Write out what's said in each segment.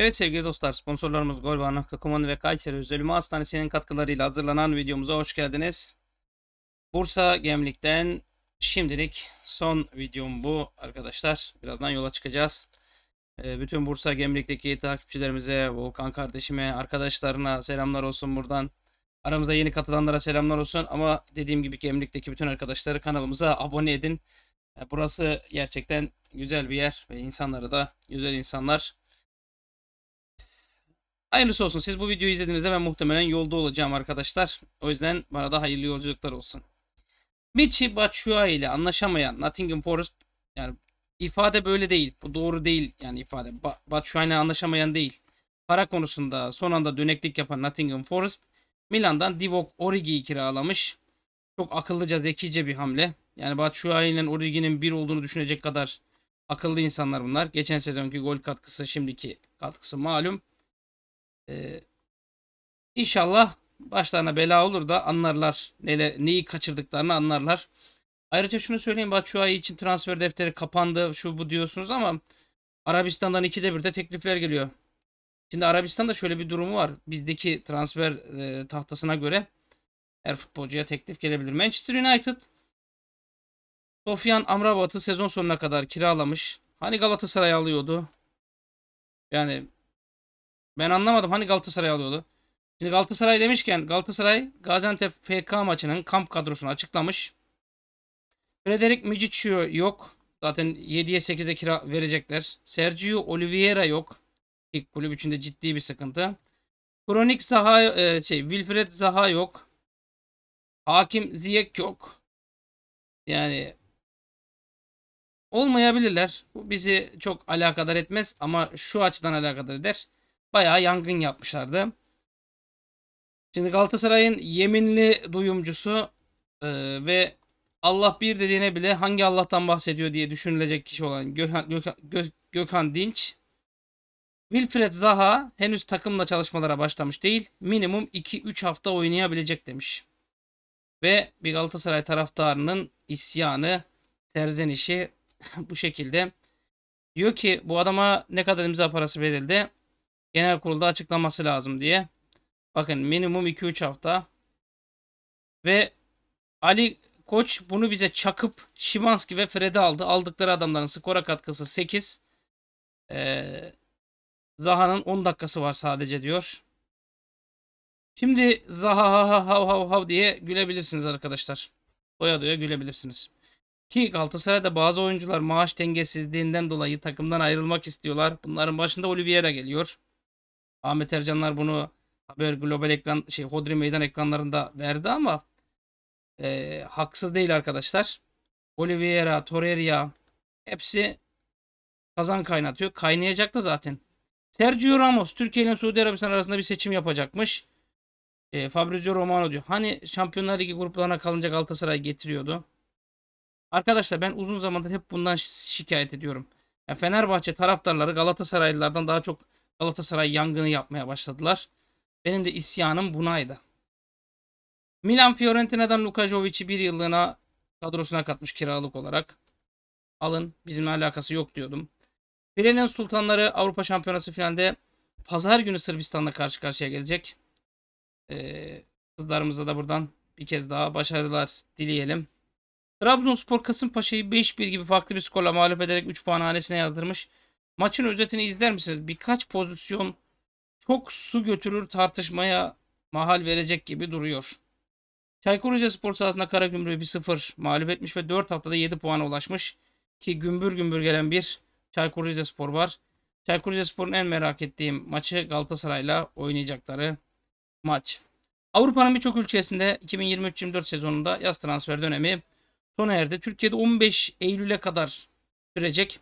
Evet sevgili dostlar sponsorlarımız Golbağ'ın Kakumanı ve Kayseri Özel Ümmü Hastanesi'nin katkılarıyla hazırlanan videomuza hoş geldiniz. Bursa Gemlik'ten şimdilik son videom bu arkadaşlar. Birazdan yola çıkacağız. Ee, bütün Bursa Gemlik'teki takipçilerimize, Volkan kardeşime, arkadaşlarına selamlar olsun buradan. Aramıza yeni katılanlara selamlar olsun ama dediğim gibi Gemlik'teki bütün arkadaşları kanalımıza abone edin. Ee, burası gerçekten güzel bir yer ve insanları da güzel insanlar. Hayırlısı olsun. Siz bu videoyu izlediğinizde ben muhtemelen yolda olacağım arkadaşlar. O yüzden bana da hayırlı yolculuklar olsun. Michi Batshuayi ile anlaşamayan Nottingham Forest yani ifade böyle değil. Bu doğru değil yani ifade. Ba ile anlaşamayan değil. Para konusunda son anda döneklik yapan Nottingham Forest Milan'dan Divock Origi'yi kiralamış. Çok akıllıca zekice bir hamle. Yani Batshuayi ile Origi'nin bir olduğunu düşünecek kadar akıllı insanlar bunlar. Geçen sezonki gol katkısı şimdiki katkısı malum. Ee, inşallah başlarına bela olur da anlarlar. Neyle, neyi kaçırdıklarını anlarlar. Ayrıca şunu söyleyeyim Batshuayi için transfer defteri kapandı şu bu diyorsunuz ama Arabistan'dan bir de teklifler geliyor. Şimdi Arabistan'da şöyle bir durumu var. Bizdeki transfer e, tahtasına göre her futbolcuya teklif gelebilir. Manchester United Sofyan Amrabat'ı sezon sonuna kadar kiralamış. Hani Galatasaray alıyordu. Yani ben anlamadım hani Galatasaray alıyordu. Şimdi Galatasaray demişken Galatasaray Gaziantep FK maçının kamp kadrosunu açıklamış. Frederik Micicio yok. Zaten 7'ye 8'e kira verecekler. Sergio Oliveira yok. İlk kulüp içinde ciddi bir sıkıntı. Kronik Zaha e, şey Wilfred Zaha yok. Hakim Ziyek yok. Yani olmayabilirler. Bu bizi çok alakadar etmez ama şu açıdan alakadar eder bayağı yangın yapmışlardı. Şimdi Galatasaray'ın yeminli duyumcusu e, ve Allah bir dediğine bile hangi Allah'tan bahsediyor diye düşünülecek kişi olan Gökhan, Gökhan, Gök, Gökhan Dinç Wilfred Zaha henüz takımla çalışmalara başlamış değil. Minimum 2-3 hafta oynayabilecek demiş. Ve bir Galatasaray taraftarının isyanı, terzenişi bu şekilde. Diyor ki bu adama ne kadar imza parası verildi? genel kurulda açıklaması lazım diye. Bakın minimum 2-3 hafta. Ve Ali Koç bunu bize çakıp Şimanski ve Fred'i aldı. Aldıkları adamların skora katkısı 8. Ee, Zaha'nın 10 dakikası var sadece diyor. Şimdi Zaha ha ha ha ha hav diye gülebilirsiniz arkadaşlar. Doya doya gülebilirsiniz. Ki Galatasaray'da bazı oyuncular maaş dengesizliğinden dolayı takımdan ayrılmak istiyorlar. Bunların başında Oliveira geliyor. Ahmet Ercanlar bunu Haber Global ekran şey Hodri Meydan ekranlarında verdi ama e, haksız değil arkadaşlar. Oliveira, Torreira hepsi kazan kaynatıyor. Kaynayacak da zaten. Sergio Ramos Türkiye ile Suudi Arabistan arasında bir seçim yapacakmış. E, Fabrizio Romano diyor. Hani Şampiyonlar Ligi gruplarına kalınca Galatasaray getiriyordu. Arkadaşlar ben uzun zamandır hep bundan şikayet ediyorum. Yani Fenerbahçe taraftarları Galatasaraylılardan daha çok Galatasaray yangını yapmaya başladılar. Benim de isyanım bunaydı. Milan Fiorentina'dan Lukajovic'i bir yıllığına kadrosuna katmış kiralık olarak. Alın bizimle alakası yok diyordum. Pirenin Sultanları Avrupa Şampiyonası finalde pazar günü Sırbistan'la karşı karşıya gelecek. Ee, kızlarımıza da buradan bir kez daha başarılar dileyelim. Trabzonspor Kasımpaşa'yı 5-1 gibi farklı bir skorla mağlup ederek 3 puan hanesine yazdırmış. Maçın özetini izler misiniz? Birkaç pozisyon çok su götürür tartışmaya mahal verecek gibi duruyor. Çaykur Rizespor sahasında Karagümrük'ü 1-0 mağlup etmiş ve 4 haftada 7 puana ulaşmış. Ki gümbür gümbür gelen bir Çaykur Rizespor var. Çaykur Rizespor'un en merak ettiğim maçı Galatasaray'la oynayacakları maç. Avrupa'nın birçok ülkesinde 2023-24 sezonunda yaz transfer dönemi sona erdi. Türkiye'de 15 Eylül'e kadar sürecek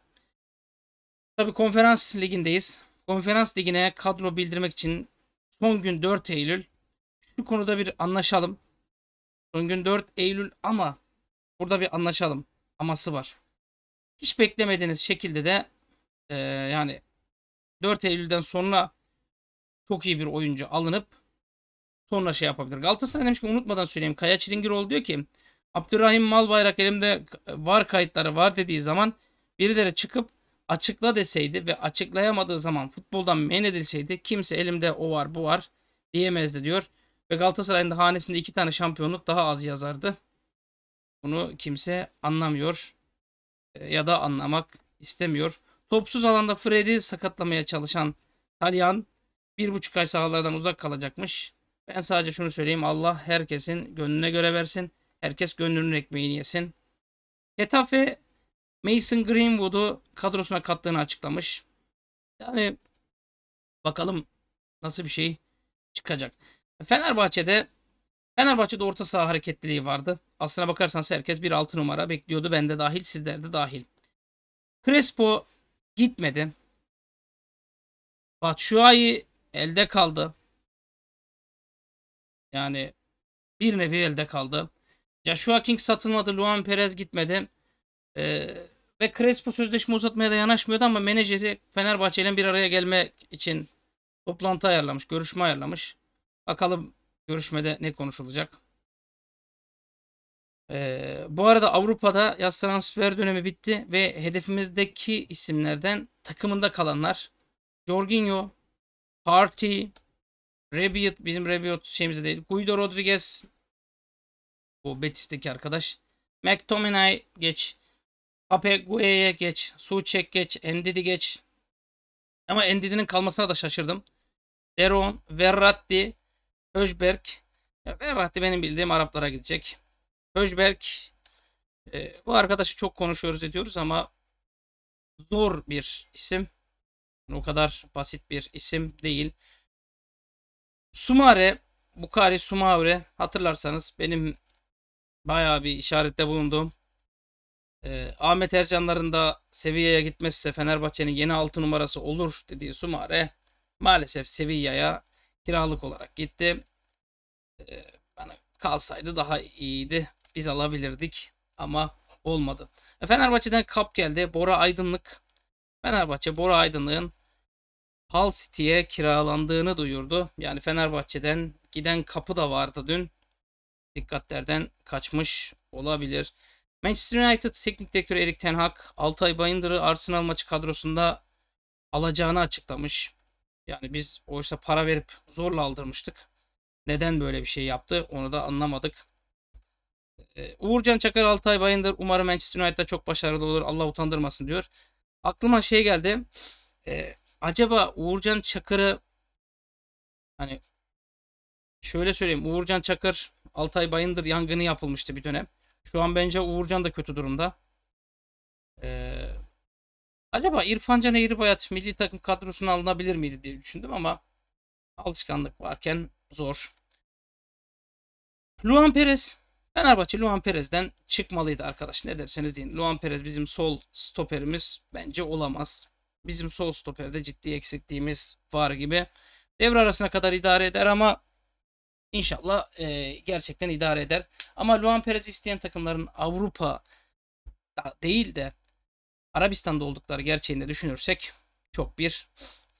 Tabii konferans ligindeyiz. Konferans ligine kadro bildirmek için son gün 4 Eylül. Şu konuda bir anlaşalım. Son gün 4 Eylül ama burada bir anlaşalım. Aması var. Hiç beklemediğiniz şekilde de e, yani 4 Eylül'den sonra çok iyi bir oyuncu alınıp sonra şey yapabilir. Galatasaray demiş ki unutmadan söyleyeyim. Kaya Çilingiroğlu diyor ki Abdurrahim Malbayrak elimde var kayıtları var dediği zaman birileri çıkıp açıkla deseydi ve açıklayamadığı zaman futboldan men edilseydi kimse elimde o var bu var diyemezdi diyor. Ve Galatasaray'ın da hanesinde iki tane şampiyonluk daha az yazardı. Bunu kimse anlamıyor e, ya da anlamak istemiyor. Topsuz alanda Fred'i sakatlamaya çalışan Talyan bir buçuk ay sahalardan uzak kalacakmış. Ben sadece şunu söyleyeyim. Allah herkesin gönlüne göre versin. Herkes gönlünün ekmeğini yesin. Hetafe Mason Greenwood'u kadrosuna kattığını açıklamış. Yani bakalım nasıl bir şey çıkacak. Fenerbahçe'de Fenerbahçe'de orta saha hareketliliği vardı. Aslına bakarsanız herkes bir altı numara bekliyordu. Ben de dahil, sizler de dahil. Crespo gitmedi. Batshuayi elde kaldı. Yani bir nevi elde kaldı. Joshua King satılmadı. Luan Perez gitmedi. Ee, ve Crespo sözleşme uzatmaya da yanaşmıyordu ama menajeri Fenerbahçe ile bir araya gelmek için toplantı ayarlamış, görüşme ayarlamış. Bakalım görüşmede ne konuşulacak. Ee, bu arada Avrupa'da yaz transfer dönemi bitti ve hedefimizdeki isimlerden takımında kalanlar Jorginho, Party, Rebiot bizim Rebiot şeyimizde değil. Guido Rodriguez bu Betis'teki arkadaş. McTominay geç. Papegue'ye geç. Suçek geç. Endidi geç. Ama Endidi'nin kalmasına da şaşırdım. Deron, Verratti, Höjberg. Ya Verratti benim bildiğim Araplara gidecek. Höjberg. E, bu arkadaşı çok konuşuyoruz ediyoruz ama zor bir isim. O kadar basit bir isim değil. Sumare, Bukari Sumare hatırlarsanız benim bayağı bir işarette bulunduğum e, Ahmet Ercanların da Sevilla'ya gitmezse Fenerbahçe'nin yeni 6 numarası olur dediği Sumare maalesef Sevilla'ya kiralık olarak gitti. E, bana kalsaydı daha iyiydi. Biz alabilirdik ama olmadı. E, Fenerbahçe'den kap geldi. Bora Aydınlık. Fenerbahçe Bora Aydınlık'ın Hull City'ye kiralandığını duyurdu. Yani Fenerbahçe'den giden kapı da vardı dün. Dikkatlerden kaçmış olabilir. Manchester United teknik direktörü Erik Ten Hag 6 ay Bayındır'ı Arsenal maçı kadrosunda alacağını açıklamış. Yani biz oysa para verip zorla aldırmıştık. Neden böyle bir şey yaptı onu da anlamadık. Ee, Uğurcan Çakar Altay Bayındır umarım Manchester United'da çok başarılı olur. Allah utandırmasın diyor. Aklıma şey geldi. Ee, acaba Uğurcan Çakır'ı hani şöyle söyleyeyim. Uğurcan Çakır Altay Bayındır yangını yapılmıştı bir dönem. Şu an bence Uğurcan da kötü durumda. Ee, acaba İrfancan Eğribayat milli takım kadrosuna alınabilir miydi diye düşündüm ama alışkanlık varken zor. Luan Perez. Fenerbahçe Luan Perez'den çıkmalıydı arkadaş. Ne derseniz deyin. Luan Perez bizim sol stoperimiz bence olamaz. Bizim sol stoperde ciddi eksikliğimiz var gibi. Devre arasına kadar idare eder ama İnşallah e, gerçekten idare eder. Ama Luan Perez isteyen takımların Avrupa değil de Arabistan'da oldukları gerçeğini düşünürsek çok bir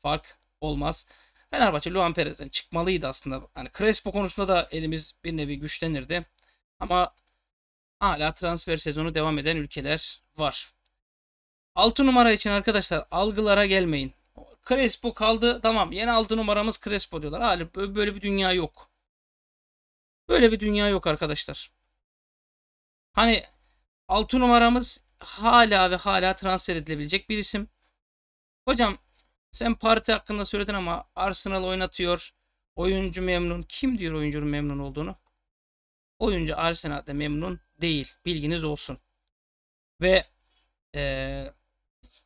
fark olmaz. Fenerbahçe Luan Perez'den çıkmalıydı aslında. Hani Crespo konusunda da elimiz bir nevi güçlenirdi. Ama hala transfer sezonu devam eden ülkeler var. 6 numara için arkadaşlar algılara gelmeyin. Crespo kaldı tamam yeni 6 numaramız Crespo diyorlar. Hala böyle bir dünya yok. Böyle bir dünya yok arkadaşlar. Hani 6 numaramız hala ve hala transfer edilebilecek bir isim. Hocam sen parti hakkında söyledin ama Arsenal oynatıyor. Oyuncu memnun. Kim diyor oyuncunun memnun olduğunu? Oyuncu Arsenal'da memnun değil. Bilginiz olsun. Ve e,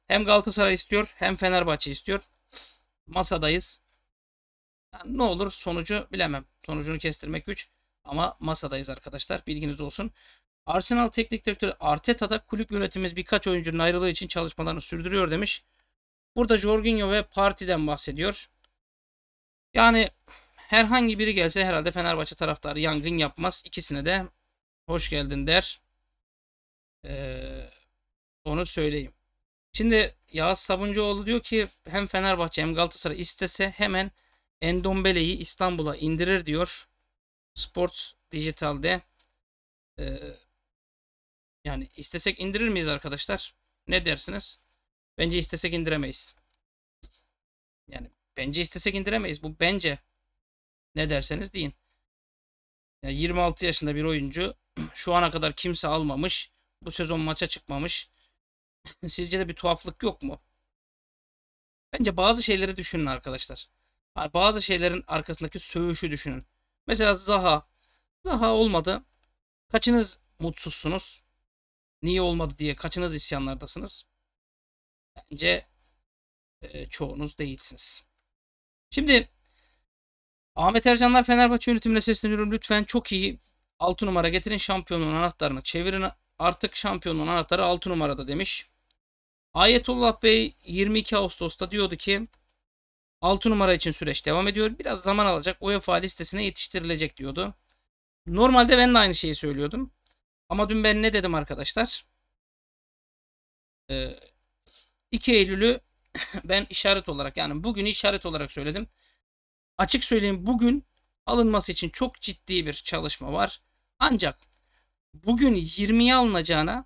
hem Galatasaray istiyor hem Fenerbahçe istiyor. Masadayız. Yani ne olur sonucu bilemem. Sonucunu kestirmek güç. Ama masadayız arkadaşlar. Bilginiz olsun. Arsenal teknik direktörü Arteta'da kulüp yönetimimiz birkaç oyuncunun ayrılığı için çalışmalarını sürdürüyor demiş. Burada Jorginho ve Parti'den bahsediyor. Yani herhangi biri gelse herhalde Fenerbahçe taraftarı yangın yapmaz. İkisine de hoş geldin der. Ee, onu söyleyeyim. Şimdi Yağız Sabuncuoğlu diyor ki hem Fenerbahçe hem Galatasaray istese hemen Endombele'yi İstanbul'a indirir diyor. Sports Digital'de e, yani istesek indirir miyiz arkadaşlar? Ne dersiniz? Bence istesek indiremeyiz. Yani bence istesek indiremeyiz. Bu bence. Ne derseniz deyin. Yani 26 yaşında bir oyuncu şu ana kadar kimse almamış. Bu sezon maça çıkmamış. Sizce de bir tuhaflık yok mu? Bence bazı şeyleri düşünün arkadaşlar. Bazı şeylerin arkasındaki söğüşü düşünün. Mesela Zaha. Zaha olmadı. Kaçınız mutsuzsunuz? Niye olmadı diye kaçınız isyanlardasınız? Bence e, çoğunuz değilsiniz. Şimdi Ahmet Ercanlar Fenerbahçe yönetimine sesleniyorum. Lütfen çok iyi 6 numara getirin şampiyonluğun anahtarını çevirin. Artık şampiyonluğun anahtarı 6 numarada demiş. Ayetullah Bey 22 Ağustos'ta diyordu ki 6 numara için süreç devam ediyor. Biraz zaman alacak. UEFA listesine yetiştirilecek diyordu. Normalde ben de aynı şeyi söylüyordum. Ama dün ben ne dedim arkadaşlar? Ee, 2 Eylül'ü ben işaret olarak yani bugün işaret olarak söyledim. Açık söyleyeyim bugün alınması için çok ciddi bir çalışma var. Ancak bugün 20'ye alınacağına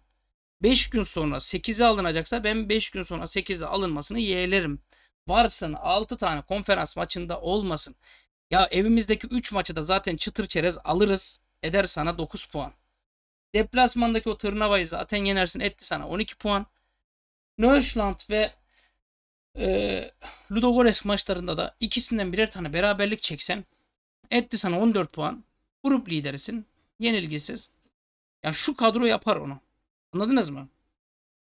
5 gün sonra 8'e alınacaksa ben 5 gün sonra 8'e alınmasını yeğlerim varsın 6 tane konferans maçında olmasın. Ya evimizdeki 3 maçı da zaten çıtır çerez alırız. Eder sana 9 puan. Deplasmandaki o Tırnava'yı zaten yenersin etti sana 12 puan. Nöşland ve e, Ludogorets maçlarında da ikisinden birer tane beraberlik çeksen etti sana 14 puan. Grup liderisin. Yenilgisiz. Yani şu kadro yapar onu. Anladınız mı?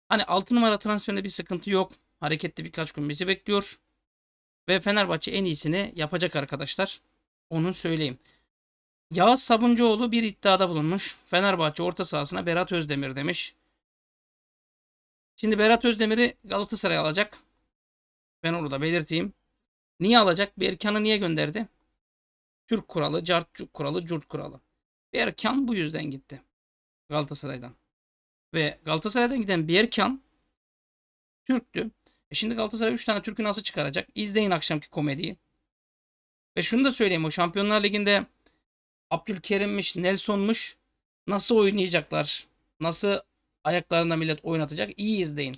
Hani 6 numara transferinde bir sıkıntı yok hareketli birkaç gün bizi bekliyor. Ve Fenerbahçe en iyisini yapacak arkadaşlar. Onu söyleyeyim. Yağız Sabuncuoğlu bir iddiada bulunmuş. Fenerbahçe orta sahasına Berat Özdemir demiş. Şimdi Berat Özdemir'i Galatasaray alacak. Ben onu da belirteyim. Niye alacak? Berkan'ı niye gönderdi? Türk kuralı, cart kuralı, curt kuralı. Berkan bu yüzden gitti. Galatasaray'dan. Ve Galatasaray'dan giden Berkan Türktü. E şimdi Galatasaray 3 tane türkü nasıl çıkaracak? İzleyin akşamki komediyi. Ve şunu da söyleyeyim o Şampiyonlar Ligi'nde Abdülkerim'miş, Nelson'muş nasıl oynayacaklar? Nasıl ayaklarına millet oynatacak? İyi izleyin.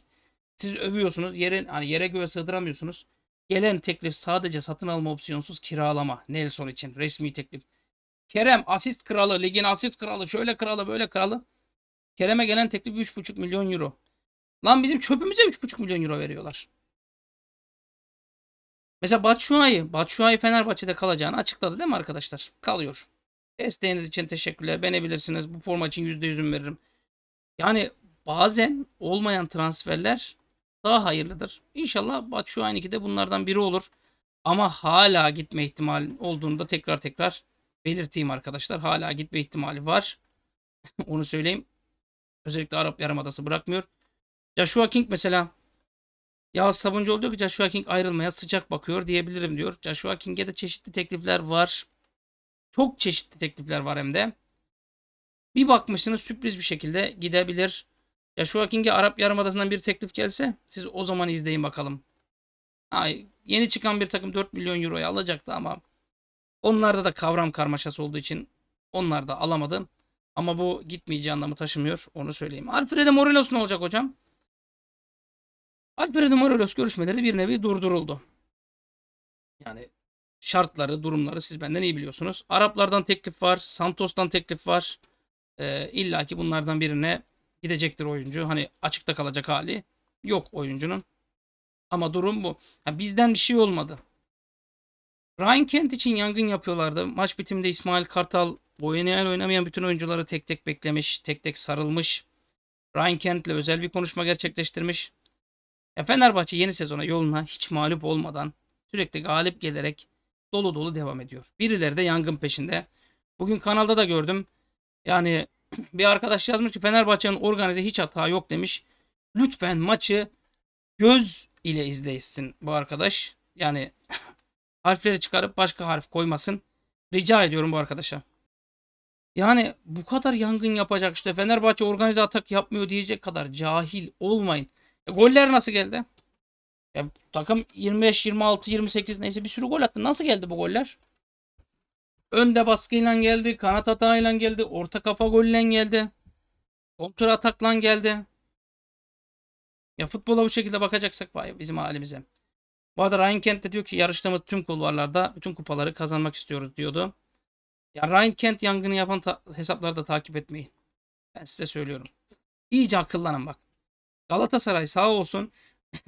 Siz övüyorsunuz. Yere, hani yere göğe sığdıramıyorsunuz. Gelen teklif sadece satın alma opsiyonsuz kiralama. Nelson için resmi teklif. Kerem asist kralı, ligin asist kralı, şöyle kralı, böyle kralı. Kerem'e gelen teklif 3,5 milyon euro. Lan bizim çöpümüze 3,5 milyon euro veriyorlar. Mesela Batshuayi. Batshuayi Fenerbahçe'de kalacağını açıkladı değil mi arkadaşlar? Kalıyor. Desteğiniz için teşekkürler. Benebilirsiniz. Bu forma için %100'üm veririm. Yani bazen olmayan transferler daha hayırlıdır. İnşallah Batshuayi'ninki de bunlardan biri olur. Ama hala gitme ihtimali olduğunu da tekrar tekrar belirteyim arkadaşlar. Hala gitme ihtimali var. Onu söyleyeyim. Özellikle Arap Yarımadası bırakmıyor. Joshua King mesela ya sabuncu oldu ki Joshua King ayrılmaya sıcak bakıyor diyebilirim diyor. Joshua King'e de çeşitli teklifler var. Çok çeşitli teklifler var hem de. Bir bakmışsınız sürpriz bir şekilde gidebilir. Joshua King'e Arap Yarımadası'ndan bir teklif gelse siz o zaman izleyin bakalım. Ay, yeni çıkan bir takım 4 milyon euroya alacaktı ama onlarda da kavram karmaşası olduğu için onlar da alamadı. Ama bu gitmeyeceği anlamı taşımıyor. Onu söyleyeyim. Alfredo Morelos ne olacak hocam? Alfredo Morelos görüşmeleri bir nevi durduruldu. Yani şartları, durumları siz benden iyi biliyorsunuz. Araplardan teklif var, Santos'tan teklif var. Ee, İlla ki bunlardan birine gidecektir oyuncu. Hani açıkta kalacak hali yok oyuncunun. Ama durum bu. Yani bizden bir şey olmadı. Ryan Kent için yangın yapıyorlardı. Maç bitiminde İsmail Kartal oynayan oynamayan bütün oyuncuları tek tek beklemiş, tek tek sarılmış. Ryan Kent ile özel bir konuşma gerçekleştirmiş. Ya Fenerbahçe yeni sezona yoluna hiç mağlup olmadan sürekli galip gelerek dolu dolu devam ediyor. Birileri de yangın peşinde. Bugün kanalda da gördüm. Yani bir arkadaş yazmış ki Fenerbahçe'nin organize hiç hata yok demiş. Lütfen maçı göz ile izleysin bu arkadaş. Yani harfleri çıkarıp başka harf koymasın. Rica ediyorum bu arkadaşa. Yani bu kadar yangın yapacak işte Fenerbahçe organize atak yapmıyor diyecek kadar cahil olmayın. E, goller nasıl geldi? Ya, takım 25, 26, 28 neyse bir sürü gol attı. Nasıl geldi bu goller? Önde baskıyla geldi, kanat hatayla geldi, orta kafa golle geldi. Kontra atakla geldi. Ya futbola bu şekilde bakacaksak vay bizim halimize. Bu arada Kent de diyor ki yarıştığımız tüm kulvarlarda bütün kupaları kazanmak istiyoruz diyordu. Ya Ryan Kent yangını yapan hesapları da takip etmeyin. Ben size söylüyorum. İyice akıllanın bak. Galatasaray sağ olsun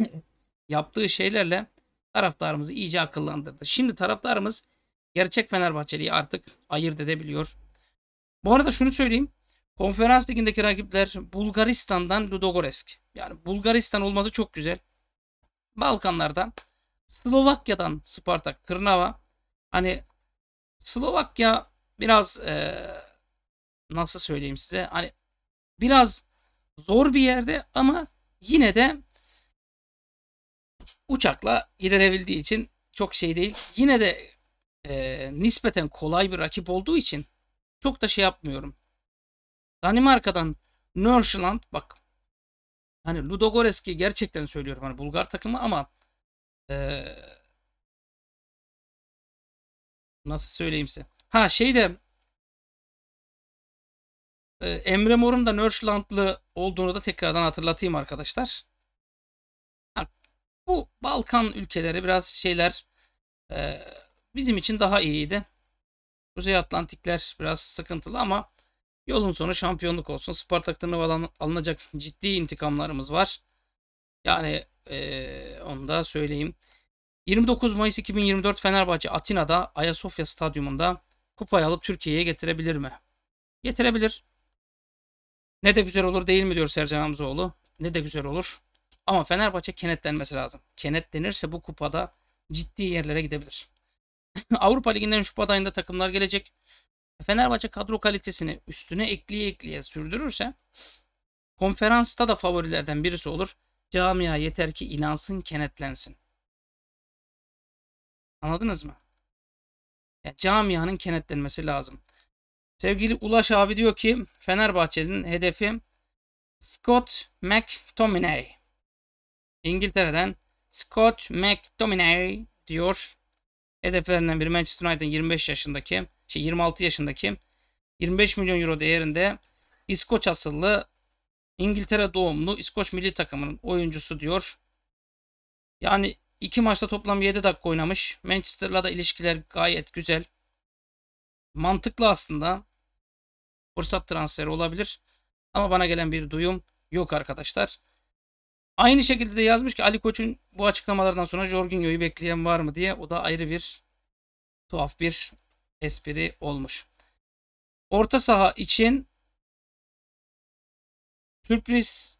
yaptığı şeylerle taraftarımızı iyice akıllandırdı. Şimdi taraftarımız gerçek Fenerbahçeli'yi artık ayırt edebiliyor. Bu arada şunu söyleyeyim. Konferans ligindeki rakipler Bulgaristan'dan Ludogoresk. Yani Bulgaristan olması çok güzel. Balkanlardan Slovakya'dan Spartak Tırnava. Hani Slovakya biraz ee, nasıl söyleyeyim size hani biraz zor bir yerde ama yine de uçakla giderebildiği için çok şey değil. Yine de e, nispeten kolay bir rakip olduğu için çok da şey yapmıyorum. Danimarka'dan Nörsland bak hani Ludogoreski gerçekten söylüyorum hani Bulgar takımı ama e, nasıl söyleyeyimse Ha şey de ee, Emre Mor'un da Nörşlandlı olduğunu da tekrardan hatırlatayım arkadaşlar. Bu Balkan ülkeleri biraz şeyler e, bizim için daha iyiydi. Kuzey Atlantikler biraz sıkıntılı ama yolun sonu şampiyonluk olsun. Spartak'tan alın, alınacak ciddi intikamlarımız var. Yani e, onu da söyleyeyim. 29 Mayıs 2024 Fenerbahçe Atina'da Ayasofya Stadyumunda kupayı alıp Türkiye'ye getirebilir mi? Getirebilir. Ne de güzel olur değil mi diyor Sercan Hamzoğlu. Ne de güzel olur. Ama Fenerbahçe kenetlenmesi lazım. Kenetlenirse bu kupada ciddi yerlere gidebilir. Avrupa Ligi'nden Şubat ayında takımlar gelecek. Fenerbahçe kadro kalitesini üstüne ekleye ekleye sürdürürse konferansta da favorilerden birisi olur. Camia yeter ki inansın, kenetlensin. Anladınız mı? Ya, camianın kenetlenmesi lazım. Sevgili Ulaş abi diyor ki Fenerbahçe'nin hedefi Scott McTominay. İngiltere'den Scott McTominay diyor. Hedeflerinden biri Manchester United'ın 25 yaşındaki, şey 26 yaşındaki 25 milyon euro değerinde İskoç asıllı İngiltere doğumlu İskoç milli takımının oyuncusu diyor. Yani iki maçta toplam 7 dakika oynamış. Manchester'la da ilişkiler gayet güzel mantıklı aslında. Fırsat transferi olabilir. Ama bana gelen bir duyum yok arkadaşlar. Aynı şekilde de yazmış ki Ali Koç'un bu açıklamalardan sonra Jorginho'yu bekleyen var mı diye. O da ayrı bir tuhaf bir espri olmuş. Orta saha için sürpriz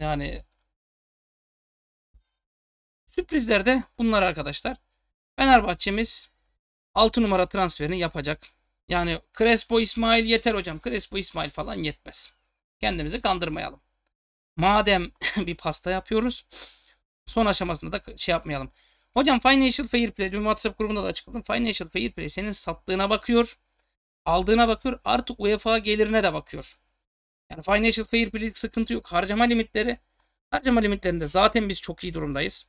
yani sürprizler de bunlar arkadaşlar. Fenerbahçe'miz 6 numara transferini yapacak. Yani Crespo İsmail yeter hocam. Crespo İsmail falan yetmez. Kendimizi kandırmayalım. Madem bir pasta yapıyoruz son aşamasında da şey yapmayalım. Hocam Financial Fair Play dün WhatsApp grubunda da açıkladım. Financial Fair Play senin sattığına bakıyor. Aldığına bakıyor. Artık UEFA gelirine de bakıyor. Yani Financial Fair Play sıkıntı yok. Harcama limitleri. Harcama limitlerinde zaten biz çok iyi durumdayız.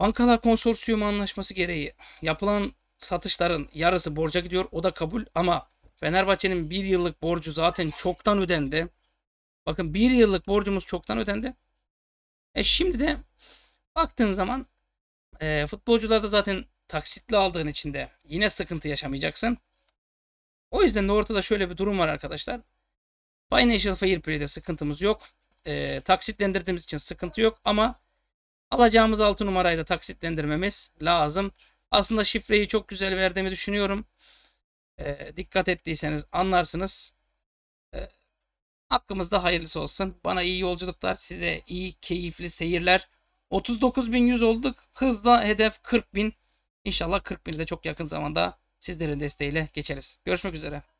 Bankalar konsorsiyumu anlaşması gereği yapılan satışların yarısı borca gidiyor. O da kabul ama Fenerbahçe'nin bir yıllık borcu zaten çoktan ödendi. Bakın bir yıllık borcumuz çoktan ödendi. E şimdi de baktığın zaman e, futbolcular da zaten taksitli aldığın için de yine sıkıntı yaşamayacaksın. O yüzden de ortada şöyle bir durum var arkadaşlar. Financial Fair Play'de sıkıntımız yok. E, taksitlendirdiğimiz için sıkıntı yok ama Alacağımız 6 numarayı da taksitlendirmemiz lazım. Aslında şifreyi çok güzel verdiğimi düşünüyorum. E, dikkat ettiyseniz anlarsınız. E, hakkımızda hayırlısı olsun. Bana iyi yolculuklar, size iyi keyifli seyirler. 39.100 olduk. Hızla hedef 40.000. İnşallah 40.000'i de çok yakın zamanda sizlerin desteğiyle geçeriz. Görüşmek üzere.